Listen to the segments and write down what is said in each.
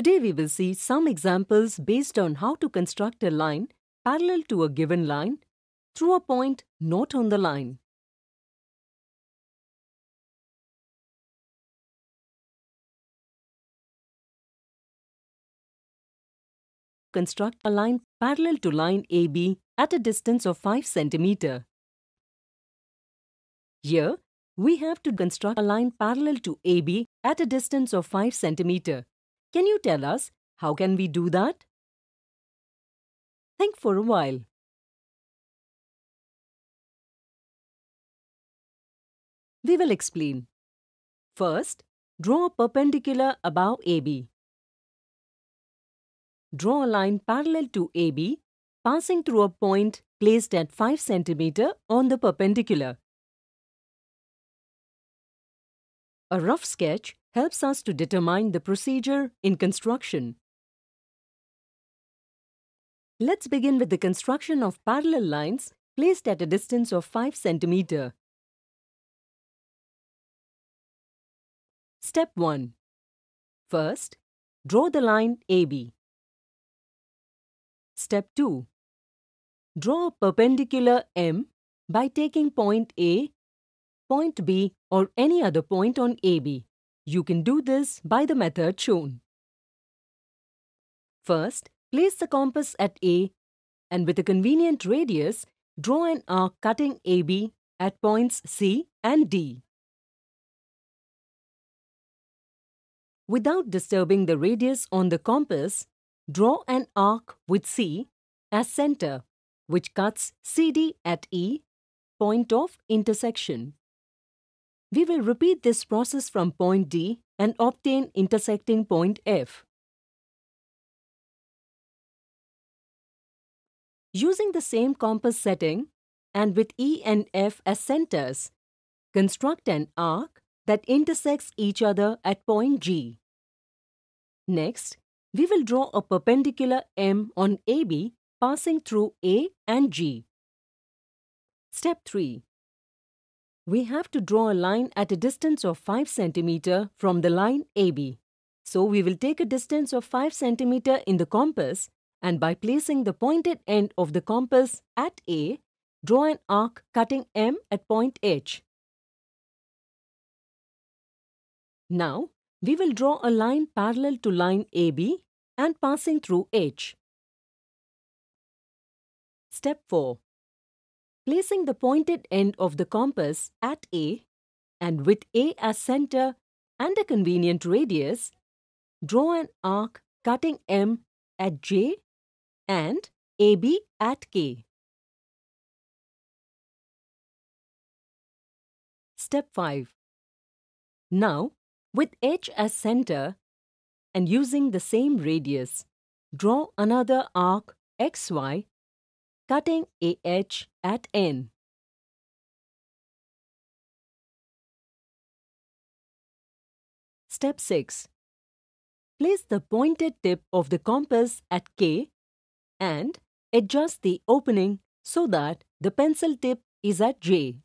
Today we will see some examples based on how to construct a line parallel to a given line through a point not on the line. Construct a line parallel to line AB at a distance of 5 cm. Here, we have to construct a line parallel to AB at a distance of 5 cm. Can you tell us how can we do that? Think for a while. We will explain. First, draw a perpendicular above AB. Draw a line parallel to AB, passing through a point placed at 5 cm on the perpendicular. A rough sketch helps us to determine the procedure in construction. Let's begin with the construction of parallel lines placed at a distance of 5 cm. Step 1. First, draw the line AB. Step 2. Draw a perpendicular M by taking point A, point B or any other point on AB. You can do this by the method shown. First, place the compass at A and with a convenient radius, draw an arc cutting AB at points C and D. Without disturbing the radius on the compass, draw an arc with C as center, which cuts CD at E, point of intersection. We will repeat this process from point D and obtain intersecting point F. Using the same compass setting and with E and F as centers, construct an arc that intersects each other at point G. Next, we will draw a perpendicular M on AB passing through A and G. Step 3 we have to draw a line at a distance of 5 cm from the line AB. So we will take a distance of 5 cm in the compass and by placing the pointed end of the compass at A, draw an arc cutting M at point H. Now, we will draw a line parallel to line AB and passing through H. Step 4. Placing the pointed end of the compass at A and with A as center and a convenient radius, draw an arc cutting M at J and AB at K. Step 5. Now, with H as center and using the same radius, draw another arc XY cutting AH at N. Step 6. Place the pointed tip of the compass at K and adjust the opening so that the pencil tip is at J.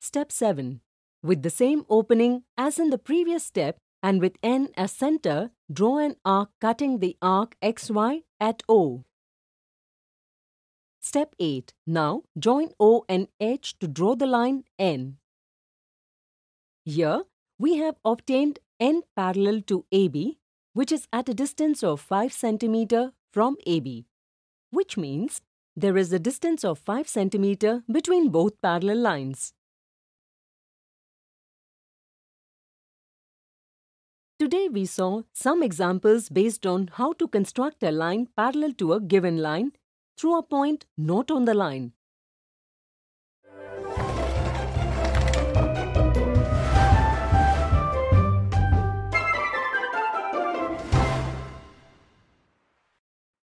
Step 7. With the same opening as in the previous step and with N as center, draw an arc cutting the arc XY at O. Step 8. Now join O and H to draw the line N. Here we have obtained N parallel to AB which is at a distance of 5 cm from AB which means there is a distance of 5 cm between both parallel lines. Today we saw some examples based on how to construct a line parallel to a given line through a point not on the line